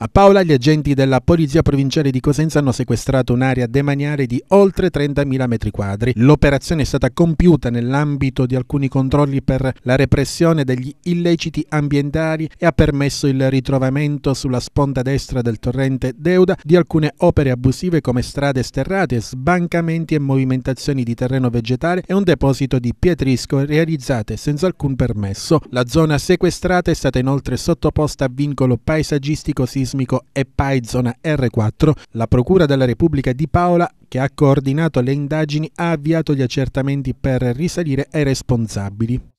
A Paola gli agenti della Polizia Provinciale di Cosenza hanno sequestrato un'area demaniale di oltre 30.000 metri quadri. L'operazione è stata compiuta nell'ambito di alcuni controlli per la repressione degli illeciti ambientali e ha permesso il ritrovamento sulla sponda destra del torrente Deuda di alcune opere abusive come strade sterrate, sbancamenti e movimentazioni di terreno vegetale e un deposito di pietrisco realizzate senza alcun permesso. La zona sequestrata è stata inoltre sottoposta a vincolo paesaggistico sismico e PAI zona R4, la Procura della Repubblica di Paola che ha coordinato le indagini ha avviato gli accertamenti per risalire ai responsabili.